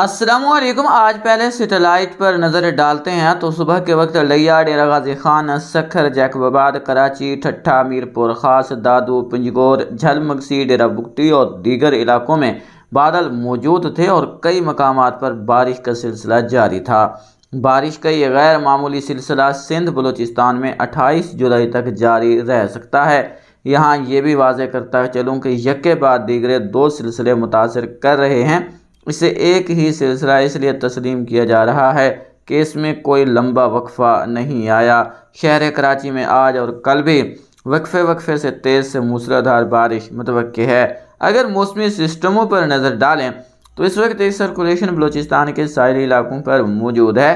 असलम आज पहले सेटेलाइट पर नज़र डालते हैं तो सुबह के वक्त लिया डेरा गाजी खान सखर जैकबाबाद कराची ठट्ठा मीरपुर खास दादू पंजगोर झलमगसी डेरा बुकटी और दीगर इलाकों में बादल मौजूद थे और कई मकाम पर बारिश का सिलसिला जारी था बारिश का ये गैर मामूली सिलसिला सिंध बलूचिस्तान में 28 जुलाई तक जारी रह सकता है यहाँ ये भी वाजह करता चलूँ कि यके बाद दीगरे दो सिलसिले मुतासर कर रहे हैं इसे एक ही सिलसिला इसलिए तस्लीम किया जा रहा है कि इसमें कोई लंबा वक्फा नहीं आया शहर कराची में आज और कल भी वक्फे वक्फे से तेज़ से मूसलाधार बारिश मुतव है अगर मौसमी सिस्टमों पर नज़र डालें तो इस वक्त एक सर्कुलेशन बलूचिस्तान के साहली इलाकों पर मौजूद है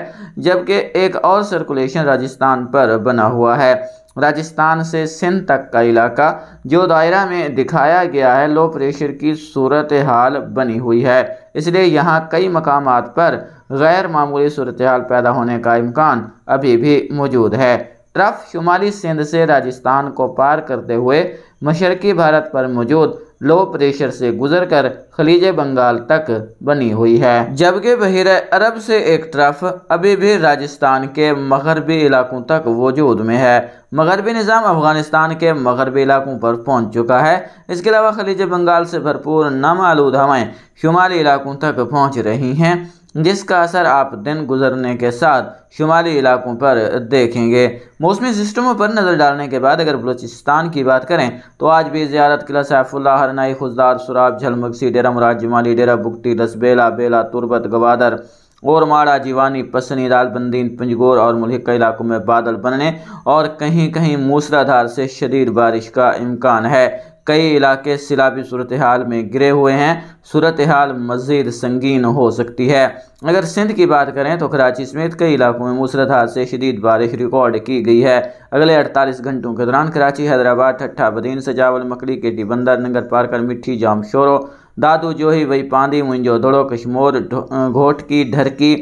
जबकि एक और सर्कुलेशन राजस्थान पर बना हुआ है राजस्थान से सिंध तक का इलाका जो दायरा में दिखाया गया है लो प्रेशर की सूरत हाल बनी हुई है इसलिए यहाँ कई मकाम पर गैर मामूली सूरत हाल पैदा होने का इम्कान अभी भी मौजूद है ट्रफ शुमाली सिंध से राजस्थान को पार करते हुए मशरकी भारत पर मौजूद लो प्रेशर से गुजरकर खलीज बंगाल तक बनी हुई है जबकि बहिर अरब से एक तरफ अभी भी राजस्थान के मगरबी इलाकों तक वजूद में है मगरबी निज़ाम अफ़गानिस्तान के मगरबी इलाकों पर पहुंच चुका है इसके अलावा खलीज बंगाल से भरपूर नाम आलूद हवाएँ शुमाली इलाकों तक पहुंच रही हैं जिसका असर आप दिन गुजरने के साथ शुमाली इलाकों पर देखेंगे मौसमी सिस्टमों पर नज़र डालने के बाद अगर बलूचिस्तान की बात करें तो आज भी ज्यारत किला सैफुल्ला हरनाई खुजदार सुराब झलमगसी डेरा मुराद जमाली डेरा बुगटी रसबेला बेला तुरबत गवादर और माड़ा जीवानी पसनी बंदीन पंजगोर और मलिक इलाकों में बादल बनने और कहीं कहीं मूसलाधार से शदीद बारिश का इम्कान है कई इलाके सिलाबी सूरत हाल में गिरे हुए हैं सूरत हाल मज़ीद संगीन हो सकती है अगर सिंध की बात करें तो कराची समेत कई इलाकों में मूसरत हाल से शदीद बारिश रिकॉर्ड की गई है अगले 48 घंटों के दौरान कराची हैदराबाद ठट्ठा बदीन सजावल मकड़ी केटी बंदर नगर पारकर मिट्टी जाम शोरों दादू जोही वही पांदी मुंजो दड़ो कश्मोर घोट की ढरकी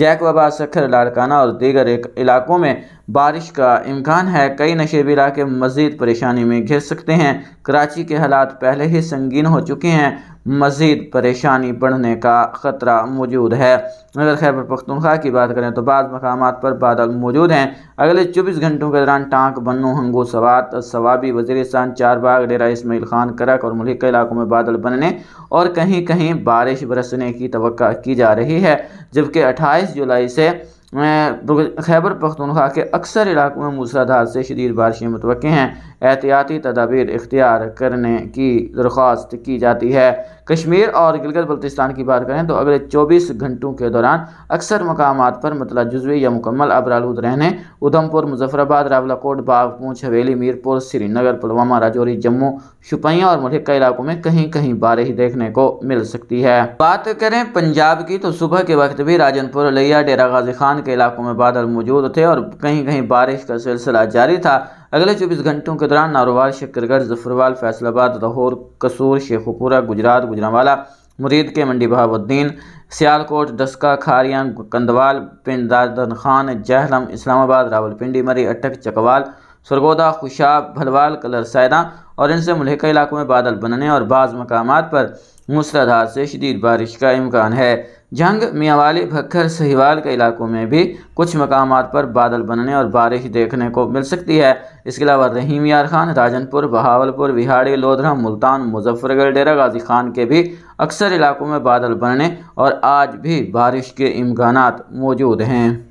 जैकवाबा सखर लाड़काना और दीगर इलाकों में बारिश का इम्कान है कई नशेब इलाके मज़ीद परेशानी में घिर सकते हैं कराची के हालात पहले ही संगीन हो चुके हैं मज़ीद परेशानी बढ़ने का ख़तरा मौजूद है अगर खैबर पख्तूनख्वा की बात करें तो बाद मकाम पर बादल मौजूद हैं अगले चौबीस घंटों के दौरान टांक बन्नू हंगू सवात सवाबी वजीरस्तान चारबाग डेरा इसमाइल खान करक और मुल्क इलाकों में बादल बनने और कहीं कहीं बारिश बरसने की तो की जा रही है जबकि अट्ठाईस जुलाई से खैबर पख्तनखा के अक्सर इलाकों में मूसलाधार से शदीद बारिशें मुतव हैं एहतियाती तदाबीर इख्तियार करने की दरख्वास्त की जाती है कश्मीर और गिलगत बल्तिस्तान की बात करें तो अगले 24 घंटों के दौरान अक्सर मकाम पर मतला जजवी या मुकम्मल अबरालूद रहने उधमपुर मुजफ्फराबाद रावलाकोट बाग हवेली मीरपुर श्रीनगर पुलवामा राजौरी जम्मू शुपैया और मुल्क इलाकों में कहीं कहीं बारिश देखने को मिल सकती है बात करें पंजाब की तो सुबह के वक्त भी राजनपुर लिया डेरा गाजी खान के इलाकों में बादल मौजूद थे और कहीं कहीं बारिश का सिलसिला जारी था अगले चौबीस घंटों के दौरान नारोवाल शक्करगढ़ जफरवाल फैसलाबाद लाहौर कसूर शेखपुरा गुजरात गुजरावाला मुरीद के मंडी बहाबुद्दीन सियालकोट डस्का खारिया कंदवाल पिंड दादन खान जहलम इस्लामाबाद रावलपिंडी मरी अटक चकवाल सरगोदा खुशाब भलवाल कलर सैदा और इनसे मुलहक इलाकों में बादल बनने और बाज़ मकाम पर मूसलाधार से शदीद बारिश का इम्कान है जंग मियावाली भक्खर सहीवाल के इलाकों में भी कुछ मकाम पर बादल बनने और बारिश देखने को मिल सकती है इसके अलावा रहीम यार खान राजनपुर बहावलपुर बिहाड़ी लोधरा मुल्तान मुजफ्फरगढ़ डेरा गाजी खान के भी अक्सर इलाकों में बादल बनने और आज भी बारिश के इम्कान मौजूद हैं